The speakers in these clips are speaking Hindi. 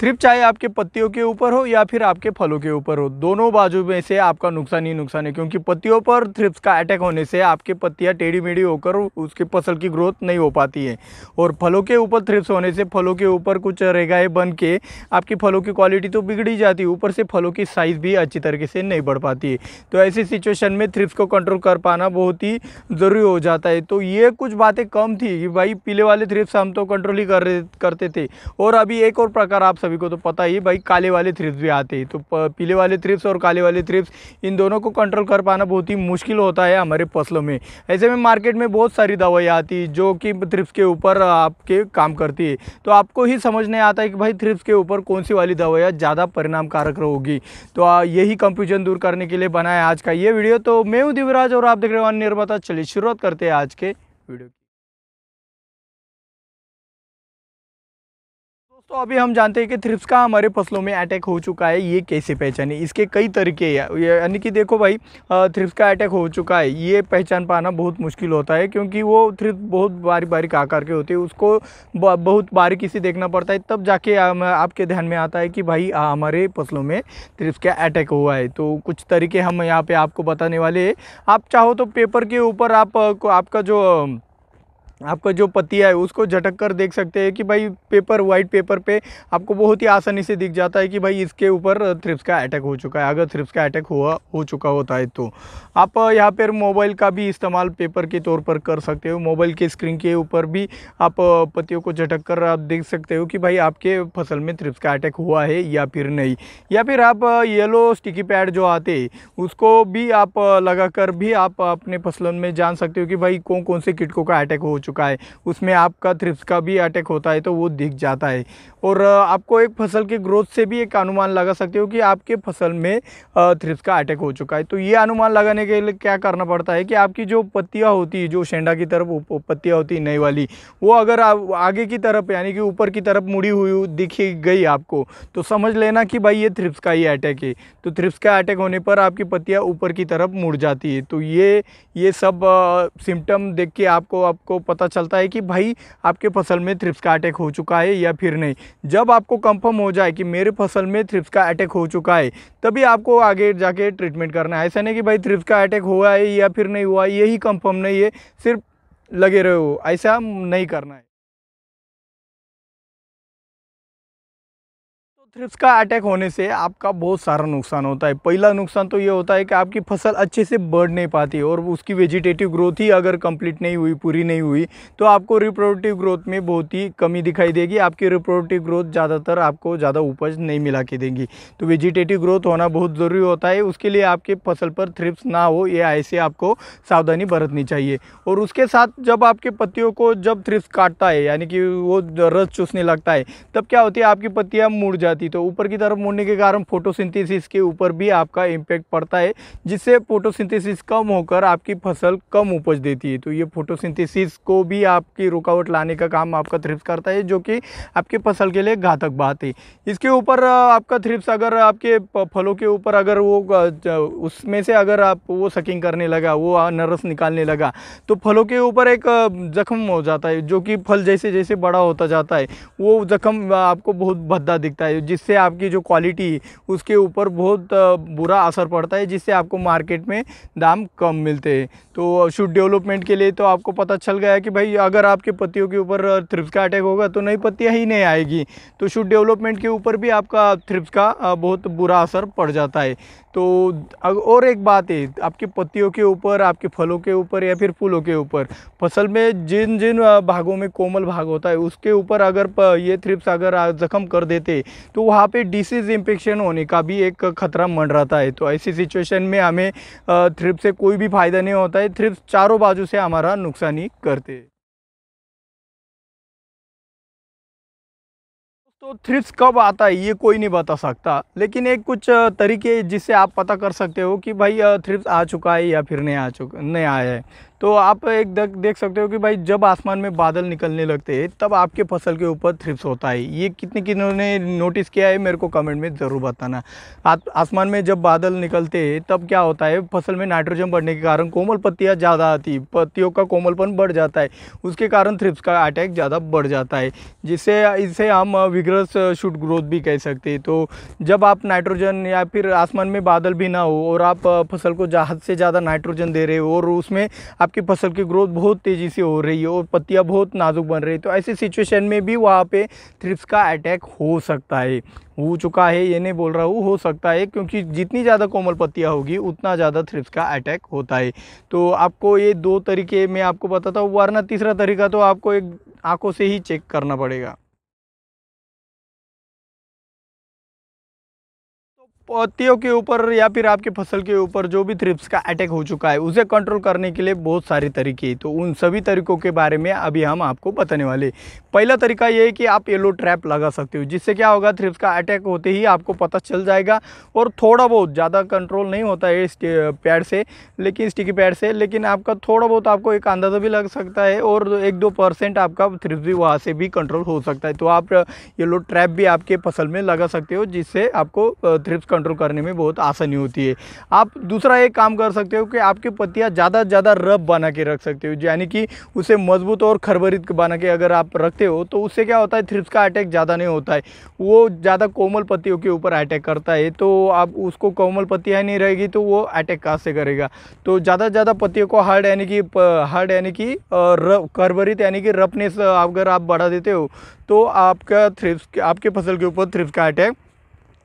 थ्रिप चाहे आपके पत्तियों के ऊपर हो या फिर आपके फलों के ऊपर हो दोनों बाजू में से आपका नुकसान ही नुकसान है क्योंकि पत्तियों पर थ्रिप्स का अटैक होने से आपके पत्तियाँ टेढ़ी मेढ़ी होकर उसकी फसल की ग्रोथ नहीं हो पाती है और फलों के ऊपर थ्रिप्स होने से फलों के ऊपर कुछ रेगाएँ बन के आपकी फलों की क्वालिटी तो बिगड़ी जाती है ऊपर से फलों की साइज़ भी अच्छी तरीके से नहीं बढ़ पाती है तो ऐसी सिचुएशन में थ्रिप्स को कंट्रोल कर पाना बहुत ही ज़रूरी हो जाता है तो ये कुछ बातें कम थी कि भाई पीले वाले थ्रिप्स हम तो कंट्रोल ही कर करते थे और अभी एक और प्रकार आप सभी को तो पता ही भाई काले वाले थ्रिप्स भी आते हैं तो पीले वाले थ्रिप्स और काले वाले थ्रिप्स इन दोनों को कंट्रोल कर पाना बहुत ही मुश्किल होता है हमारे फसलों में ऐसे में मार्केट में बहुत सारी दवाई आती है जो कि थ्रिप्स के ऊपर आपके काम करती है तो आपको ही समझ नहीं आता है कि भाई थ्रिप्स के ऊपर कौन सी वाली दवाइयाँ ज़्यादा परिणामकारक रहोगी तो यही कंफ्यूजन दूर करने के लिए बनाया आज का ये वीडियो तो मैं हूँ दिवराज और आप देख रहे हो निर्माता चलिए शुरुआत करते हैं आज के वीडियो तो अभी हम जानते हैं कि थ्रिप्स का हमारे फसलों में अटैक हो चुका है ये कैसे पहचाने इसके कई तरीके हैं यानी कि देखो भाई थ्रिप्स का अटैक हो चुका है ये पहचान पाना बहुत मुश्किल होता है क्योंकि वो थ्रिप्स बहुत बारीक बारीक आकार के होते हैं उसको बहुत बारीकी से देखना पड़ता है तब जाके आपके ध्यान में आता है कि भाई हमारे फसलों में थ्रिप्स का अटैक हुआ है तो कुछ तरीके हम यहाँ पर आपको बताने वाले हैं आप चाहो तो पेपर के ऊपर आप आपका जो आपका जो पतिया है उसको झटक कर देख सकते हैं कि भाई पेपर वाइट पेपर पे आपको बहुत ही आसानी से दिख जाता है कि भाई इसके ऊपर थ्रिप्स का अटैक हो चुका है अगर थ्रिप्स का अटैक हुआ हो चुका होता है तो आप यहाँ पर मोबाइल का भी इस्तेमाल पेपर के तौर पर कर सकते हो मोबाइल के स्क्रीन के ऊपर भी आप पतियों को झटक कर आप देख सकते हो कि भाई आपके फसल में थ्रिप्स का अटैक हुआ है या फिर नहीं या फिर आप येलो स्टिकी पैड जो आते उसको भी आप लगा कर भी आप अपने फसलों में जान सकते हो कि भाई कौन कौन से किटकों का अटैक हो चुका है उसमें आपका थ्रिप्स का भी अटैक होता है तो वो दिख जाता है और आपको एक फसल के ग्रोथ से भी एक अनुमान लगा सकते हो कि आपके फसल में थ्रिप्स का अटैक हो चुका है तो ये अनुमान लगाने के लिए क्या करना पड़ता है कि आपकी जो पत्तियाँ होती है जो शेंडा की तरफ पत्तियाँ होती है नई वाली वो अगर आगे की तरफ यानी कि ऊपर की तरफ मुड़ी हुई दिखी गई आपको तो समझ लेना कि भाई ये थ्रिप्स का ही अटैक है तो थ्रिप्स का अटैक होने पर आपकी पत्तियाँ ऊपर की तरफ मुड़ जाती है तो ये ये सब सिम्टम देख के आपको आपको पता पता चलता है कि भाई आपके फसल में थ्रिप्स का अटैक हो चुका है या फिर नहीं जब आपको कंफर्म हो जाए कि मेरे फसल में थ्रिप्स का अटैक हो चुका है तभी आपको आगे जाके ट्रीटमेंट करना है ऐसा नहीं कि भाई थ्रिप्स का अटैक हुआ है या फिर नहीं हुआ यही कंफर्म नहीं है सिर्फ लगे रहे हो ऐसा नहीं करना है थ्रिप्स का अटैक होने से आपका बहुत सारा नुकसान होता है पहला नुकसान तो ये होता है कि आपकी फसल अच्छे से बढ़ नहीं पाती और उसकी वेजिटेटिव ग्रोथ ही अगर कंप्लीट नहीं हुई पूरी नहीं हुई तो आपको रिप्रोडक्टिव ग्रोथ में बहुत ही कमी दिखाई देगी आपकी रिप्रोडक्टिव ग्रोथ ज़्यादातर आपको ज़्यादा उपज नहीं मिला के देंगी तो वेजिटेटिव ग्रोथ होना बहुत ज़रूरी होता है उसके लिए आपके फसल पर थ्रिप्स ना हो ये ऐसे आपको सावधानी बरतनी चाहिए और उसके साथ जब आपके पत्तियों को जब थ्रिप्स काटता है यानी कि वो रस चूसने लगता है तब क्या होती है आपकी पत्तियाँ मुड़ जाती थी तो ऊपर की तरफ मुड़ने के कारण फोटोसिंथेसिस के ऊपर भी आपका इम्पैक्ट पड़ता है जिससे फोटोसिंथेसिस कम होकर आपकी फसल कम उपज देती है तो ये फोटोसिंथेसिस को भी आपकी रुकावट लाने का काम आपका थ्रिप्स करता है जो कि आपकी फसल के लिए घातक बात है इसके ऊपर आपका थ्रिप्स अगर आपके फलों के ऊपर अगर वो उसमें से अगर आप वो सकिंग करने लगा वो नरस निकालने लगा तो फलों के ऊपर एक जख्म हो जाता है जो कि फल जैसे जैसे बड़ा होता जाता है वो जख्म आपको बहुत भद्दा दिखता है जिस जिससे आपकी जो क्वालिटी उसके ऊपर बहुत बुरा असर पड़ता है जिससे आपको मार्केट में दाम कम मिलते हैं तो शूट डेवलपमेंट के लिए तो आपको पता चल गया कि भाई अगर आपके पत्तियों के ऊपर थ्रिप्स का अटैक होगा तो नई पत्तियाँ ही नहीं आएगी तो शूट डेवलपमेंट के ऊपर भी आपका थ्रिप्स का बहुत बुरा असर पड़ जाता है तो और एक बात है आपकी पत्तियों के ऊपर आपके फलों के ऊपर या फिर फूलों के ऊपर फसल में जिन जिन भागों में कोमल भाग होता है उसके ऊपर अगर ये थ्रिप्स अगर जख्म कर देते तो वहाँ पे डिसीज़ इन्फेक्शन होने का भी एक खतरा मंड रहता है तो ऐसी सिचुएशन में हमें थ्रिप से कोई भी फ़ायदा नहीं होता है थ्रिप चारों बाजू से हमारा नुकसान ही करते हैं तो थ्रिप्स कब आता है ये कोई नहीं बता सकता लेकिन एक कुछ तरीके जिससे आप पता कर सकते हो कि भाई थ्रिप्स आ चुका है या फिर नहीं आ चुका नहीं आया है तो आप एक देख सकते हो कि भाई जब आसमान में बादल निकलने लगते हैं तब आपके फसल के ऊपर थ्रिप्स होता है ये कितने किन्हों ने नोटिस किया है मेरे को कमेंट में ज़रूर बताना आसमान में जब बादल निकलते हैं तब क्या होता है फसल में नाइट्रोजन बढ़ने के कारण कोमल पत्तियाँ ज़्यादा आती है पत्तियों का कोमलपन बढ़ जाता है उसके कारण थ्रिप्स का अटैक ज़्यादा बढ़ जाता है जिससे इसे हम विग्रस शूट ग्रोथ भी कह सकते हैं तो जब आप नाइट्रोजन या फिर आसमान में बादल भी ना हो और आप फसल को ज़्यादा से ज़्यादा नाइट्रोजन दे रहे हो और उसमें आपकी फसल की ग्रोथ बहुत तेज़ी से हो रही है और पत्तियाँ बहुत नाजुक बन रही है तो ऐसे सिचुएशन में भी वहाँ पे थ्रिप्स का अटैक हो सकता है हो चुका है ये नहीं बोल रहा हूँ हो सकता है क्योंकि जितनी ज़्यादा कोमल पत्तियाँ होगी उतना ज़्यादा थ्रिप्स का अटैक होता है तो आपको ये दो तरीके मैं आपको बताता हूँ वरना तीसरा तरीका तो आपको एक आंखों से ही चेक करना पड़ेगा पत्तियों के ऊपर या फिर आपकी फसल के ऊपर जो भी थ्रिप्स का अटैक हो चुका है उसे कंट्रोल करने के लिए बहुत सारे तरीके हैं तो उन सभी तरीकों के बारे में अभी हम आपको बताने वाले पहला तरीका ये है कि आप येलो ट्रैप लगा सकते हो जिससे क्या होगा थ्रिप्स का अटैक होते ही आपको पता चल जाएगा और थोड़ा बहुत ज़्यादा कंट्रोल नहीं होता है इस पैड से लेकिन स्टिकी पैड से लेकिन आपका थोड़ा बहुत आपको एक अंदाज़ा भी लग सकता है और एक दो परसेंट आपका थ्रिप्स भी वहाँ से भी कंट्रोल हो सकता है तो आप येलो ट्रैप भी आपके फसल में लगा सकते हो जिससे आपको थ्रिप्स कंट्रोल करने में बहुत आसानी होती है आप दूसरा एक काम कर सकते हो कि आपकी पत्तियाँ ज़्यादा से ज़्यादा रब बना के रख सकते हो यानी कि उसे मजबूत और खरबरित बना के अगर आप रखते हो तो उससे क्या होता है थ्रिप्स का अटैक ज़्यादा नहीं होता है वो ज़्यादा कोमल पत्तियों के ऊपर अटैक करता है तो आप उसको कोमल पत्तियाँ नहीं रहेगी तो वो अटैक कहाँ से करेगा तो ज़्यादा से ज़्यादा पत्तियों को हार्ड यानी कि हार्ड यानी कि खरबरीत यानी कि रफनेस अगर आप बढ़ा देते हो तो आपका थ्रिप्स आपके फसल के ऊपर थ्रिप्स का अटैक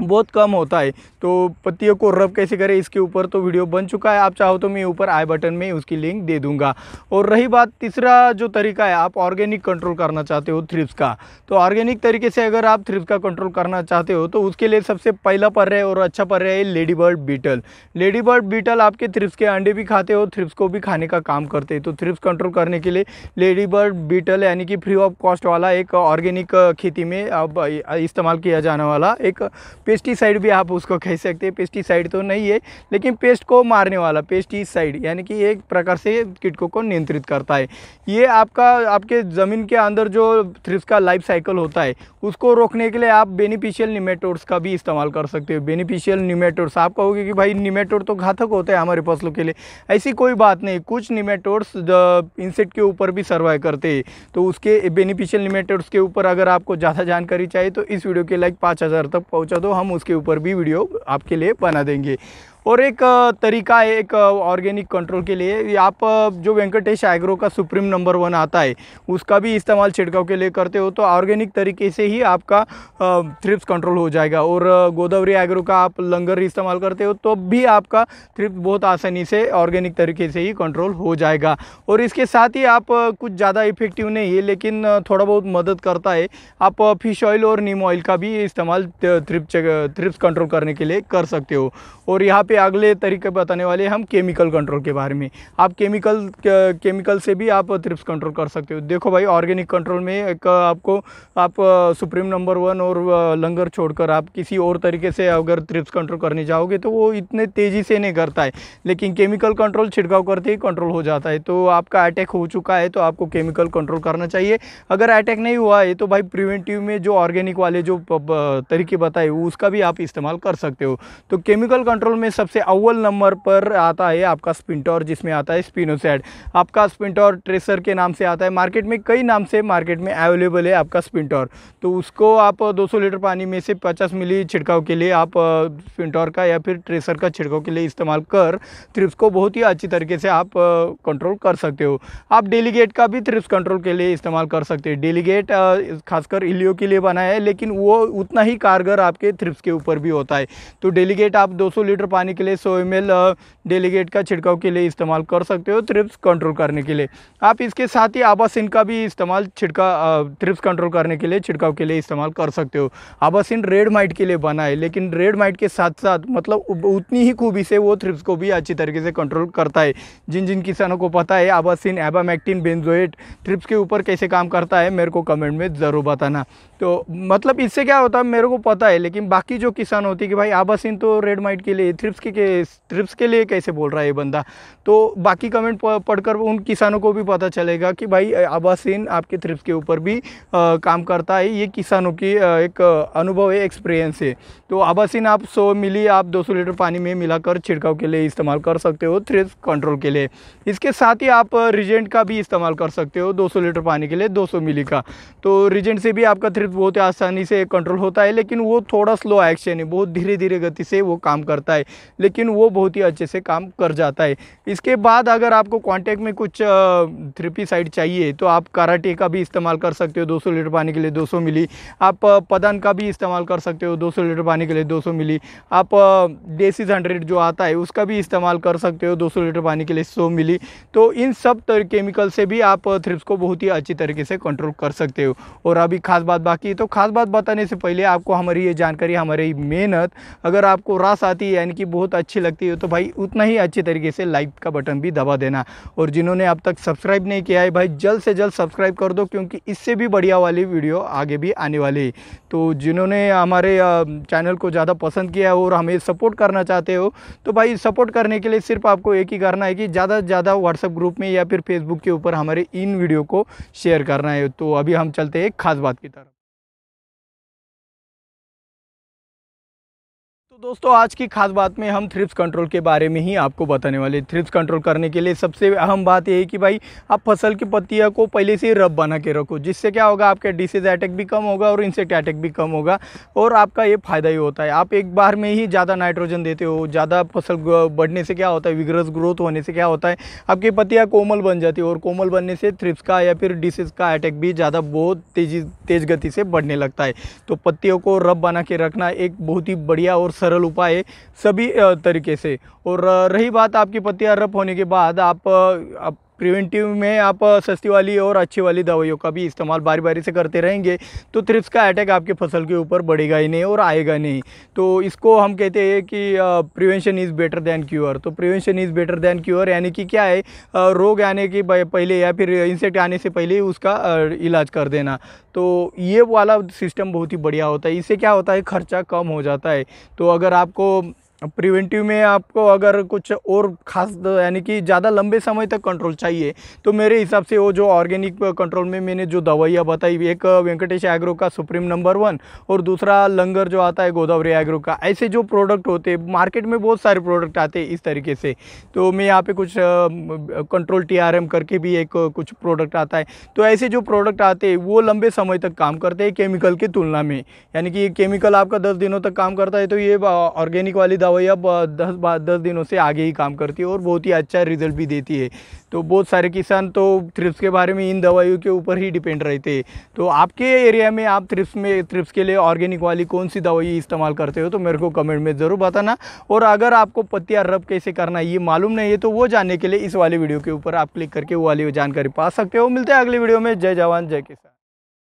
बहुत कम होता है तो पत्तियों को रब कैसे करें इसके ऊपर तो वीडियो बन चुका है आप चाहो तो मैं ऊपर आई बटन में उसकी लिंक दे दूंगा और रही बात तीसरा जो तरीका है आप ऑर्गेनिक कंट्रोल करना चाहते हो थ्रिप्स का तो ऑर्गेनिक तरीके से अगर आप थ्रिप्स का कंट्रोल करना चाहते हो तो उसके लिए सबसे पहला पर रहे और अच्छा पर रहे ladybird beetle ladybird beetle आपके थ्रिप्स के अंडे भी खाते हो थ्रिप्स को भी खाने का काम करते हैं तो थ्रिप्स कंट्रोल करने के लिए लेडी बर्ड बीटल यानी कि फ्री ऑफ कॉस्ट वाला एक ऑर्गेनिक खेती में अब इस्तेमाल किया जाने वाला एक पेस्टिसाइड भी आप उसको कह सकते हैं पेस्टिसाइड तो नहीं है लेकिन पेस्ट को मारने वाला पेस्टिसाइड यानी कि एक प्रकार से कीटकों को नियंत्रित करता है ये आपका आपके ज़मीन के अंदर जो थ्रिप्स का लाइफ साइकिल होता है उसको रोकने के लिए आप बेनिफिशियल निमेटोड्स का भी इस्तेमाल कर सकते हो बेनिफिशियल निमेटोड्स आप कहोगे कि भाई निमेटोड तो घातक होते हैं हमारे फसलों के लिए ऐसी कोई बात नहीं कुछ निमेटोड्स इंसेक्ट के ऊपर भी सर्वाइव करते हैं तो उसके बेनिफिशियल निमेटोड्स के ऊपर अगर आपको ज़्यादा जानकारी चाहिए तो इस वीडियो के लाइक पाँच तक पहुँचा दो हम उसके ऊपर भी वीडियो आपके लिए बना देंगे और एक तरीका है एक ऑर्गेनिक कंट्रोल के लिए आप जो वेंकटेश एग्रो का सुप्रीम नंबर वन आता है उसका भी इस्तेमाल छिड़काव के लिए करते हो तो ऑर्गेनिक तरीके से ही आपका थ्रिप्स कंट्रोल हो जाएगा और गोदावरी एग्रो का आप लंगर इस्तेमाल करते हो तो भी आपका थ्रिप्स बहुत आसानी से ऑर्गेनिक तरीके से ही कंट्रोल हो जाएगा और इसके साथ ही आप कुछ ज़्यादा इफेक्टिव नहीं है लेकिन थोड़ा बहुत मदद करता है आप फिश ऑयल और नीम ऑयल का भी इस्तेमाल थ्रिप्स कंट्रोल करने के लिए कर सकते हो और यहाँ पर पे अगले तरीके बताने वाले हम केमिकल कंट्रोल के बारे में आप केमिकल केमिकल से भी आप थ्रिप्स कंट्रोल कर सकते हो देखो भाई ऑर्गेनिक कंट्रोल में एक आपको आप सुप्रीम नंबर वन और लंगर छोड़कर आप किसी और तरीके से अगर थ्रिप्स कंट्रोल करने जाओगे तो वो इतने तेज़ी से नहीं करता है लेकिन केमिकल कंट्रोल छिड़काव करते ही कंट्रोल हो जाता है तो आपका अटैक हो चुका है तो आपको केमिकल कंट्रोल करना चाहिए अगर अटैक नहीं हुआ है तो भाई प्रिवेंटिव में जो ऑर्गेनिक वाले जो तरीके बताए उसका भी आप इस्तेमाल कर सकते हो तो केमिकल कंट्रोल में सब सबसे अव्वल नंबर पर आता है आपका स्पिनटॉर जिसमें आता है स्पिनोसैड आपका स्पिनटॉर ट्रेसर के नाम से आता है मार्केट में कई नाम से मार्केट में अवेलेबल है आपका स्पिनटॉर तो उसको आप 200 लीटर पानी में से 50 मिली छिड़काव के लिए आप स्पिनटॉर का या फिर ट्रेसर का छिड़काव के लिए इस्तेमाल कर थ्रिप्स को बहुत ही अच्छी तरीके से आप कंट्रोल कर सकते हो आप डेलीगेट का भी थ्रिप्स कंट्रोल के लिए इस्तेमाल कर सकते हो डेलीगेट खासकर इलियो के लिए बना है लेकिन वो उतना ही कारगर आपके थ्रिप्स के ऊपर भी होता है तो डेलीगेट आप 200 लीटर पानी के लिए सौ एम एल डेलीगेट का छिड़काव के लिए इस्तेमाल कर सकते हो थ्रिप्स कंट्रोल करने के लिए आप इसके साथ ही आबासिन का भी इस्तेमाल छिड़का थ्रिप्स कंट्रोल करने के लिए छिड़काव के लिए इस्तेमाल कर सकते हो आबासिन रेड माइट के लिए बना है लेकिन रेड माइट के साथ साथ मतलब उतनी ही खूबी से वो थ्रिप्स को भी अच्छी तरीके से कंट्रोल करता है जिन जिन किसानों को पता है आबासिन एबामैक्टिन बेंजोएट थ्रिप्स के ऊपर कैसे काम करता है मेरे को कमेंट में ज़रूर बताना तो मतलब इससे क्या होता है मेरे को पता है लेकिन बाकी जो किसान होती है कि भाई आबासिन तो रेड माइट के लिए थ्रिप्स के, के ट्रिप्स के लिए कैसे बोल रहा है ये बंदा तो बाकी कमेंट पढ़कर उन किसानों को भी पता चलेगा कि भाई आबासीन आपके ट्रिप्स के ऊपर भी आ, काम करता है ये किसानों की आ, एक अनुभव है एक्सपीरियंस है तो आबासीन आप सौ मिली आप दो लीटर पानी में मिलाकर छिड़काव के लिए इस्तेमाल कर सकते हो थ्रिप्स कंट्रोल के लिए इसके साथ ही आप रिजेंट का भी इस्तेमाल कर सकते हो दो लीटर पानी के लिए दो मिली का तो रिजेंट से भी आपका थ्रिप्स बहुत आसानी से कंट्रोल होता है लेकिन वो थोड़ा स्लो एक्शन है बहुत धीरे धीरे गति से वो काम करता है लेकिन वो बहुत ही अच्छे से काम कर जाता है इसके बाद अगर आपको कॉन्टैक्ट में कुछ थ्रिपी साइड चाहिए तो आप कराटे का भी इस्तेमाल कर सकते हो 200 लीटर पानी के लिए 200 मिली आप पदन का भी इस्तेमाल कर सकते हो 200 लीटर पानी के लिए 200 मिली आप डेसिस हंड्रेड जो आता है उसका भी इस्तेमाल कर सकते हो 200 लीटर पानी के लिए 100 मिली तो इन सब केमिकल से भी आप थ्रिप्स को बहुत ही अच्छी तरीके से कंट्रोल कर सकते हो और अभी खास बात बाकी है तो खास बात बताने से पहले आपको हमारी ये जानकारी हमारी मेहनत अगर आपको रास आती है यानी कि बहुत अच्छी लगती है तो भाई उतना ही अच्छी तरीके से लाइक का बटन भी दबा देना और जिन्होंने अब तक सब्सक्राइब नहीं किया है भाई जल्द से जल्द सब्सक्राइब कर दो क्योंकि इससे भी बढ़िया वाली वीडियो आगे भी आने वाली तो जिन्होंने हमारे चैनल को ज़्यादा पसंद किया है और हमें सपोर्ट करना चाहते हो तो भाई सपोर्ट करने के लिए सिर्फ आपको एक ही करना है कि ज़्यादा से ज़्यादा व्हाट्सअप ग्रुप में या फिर फेसबुक के ऊपर हमारे इन वीडियो को शेयर करना है तो अभी हम चलते हैं खास बात की तरफ तो दोस्तों आज की खास बात में हम थ्रिप्स कंट्रोल के बारे में ही आपको बताने वाले थ्रिप्स कंट्रोल करने के लिए सबसे अहम बात यह है कि भाई आप फसल की पत्तियाँ को पहले से ही रब बना के रखो जिससे क्या होगा आपका डिसीज अटैक भी कम होगा और इंसेक्ट अटैक भी कम होगा और आपका ये फ़ायदा ही होता है आप एक बार में ही ज़्यादा नाइट्रोजन देते हो ज़्यादा फसल बढ़ने से क्या होता है विग्रस ग्रोथ होने से क्या होता है आपकी पत्तियाँ कोमल बन जाती है और कोमल बनने से थ्रिप्स का या फिर डिसीज़ का अटैक भी ज़्यादा बहुत तेज़ी तेज़ गति से बढ़ने लगता है तो पत्तियों को रब बना के रखना एक बहुत ही बढ़िया और सरल उपाय सभी तरीके से और रही बात आपकी पत्तियाँ रफ होने के बाद आप, आप प्रिवेंटिव में आप सस्ती वाली और अच्छी वाली दवाइयों का भी इस्तेमाल बारी बारी से करते रहेंगे तो थ्रिप्स का अटैक आपके फसल के ऊपर बढ़ेगा ही नहीं और आएगा नहीं तो इसको हम कहते हैं कि prevention is better than cure तो prevention is better than cure यानी कि क्या है रोग आने के पहले या फिर इंसेक्ट आने से पहले उसका इलाज कर देना तो ये वाला सिस्टम बहुत ही बढ़िया होता है इससे क्या होता है खर्चा कम हो जाता है तो अगर आपको प्रिवेंटिव में आपको अगर कुछ और खास यानी कि ज़्यादा लंबे समय तक कंट्रोल चाहिए तो मेरे हिसाब से वो जो ऑर्गेनिक कंट्रोल में मैंने जो दवाइयाँ बताई एक वेंकटेश एग्रो का सुप्रीम नंबर वन और दूसरा लंगर जो आता है गोदावरी एग्रो का ऐसे जो प्रोडक्ट होते मार्केट में बहुत सारे प्रोडक्ट आते इस तरीके से तो मैं यहाँ पे कुछ कंट्रोल टी करके भी एक कुछ प्रोडक्ट आता है तो ऐसे जो प्रोडक्ट आते हैं वो लंबे समय तक काम करते हैं केमिकल की तुलना में यानी कि केमिकल आपका दस दिनों तक काम करता है तो ये ऑर्गेनिक वाली दवा वही अब दस दस दिनों से आगे ही काम करती है और बहुत ही अच्छा रिजल्ट भी देती है तो बहुत सारे किसान तो थ्रिप्स के बारे में इन दवाइयों के ऊपर ही डिपेंड रहते हैं तो आपके एरिया में आप थ्रिप्स में थ्रिप्स के लिए ऑर्गेनिक वाली कौन सी दवाई इस्तेमाल करते हो तो मेरे को कमेंट में ज़रूर बताना और अगर आपको पत्तियाँ रब कैसे करना ये मालूम नहीं है तो वो जानने के लिए इस वाले वीडियो के ऊपर आप क्लिक करके वो वाली जानकारी पा सकते हो मिलते हैं अगले वीडियो में जय जवान जय किसान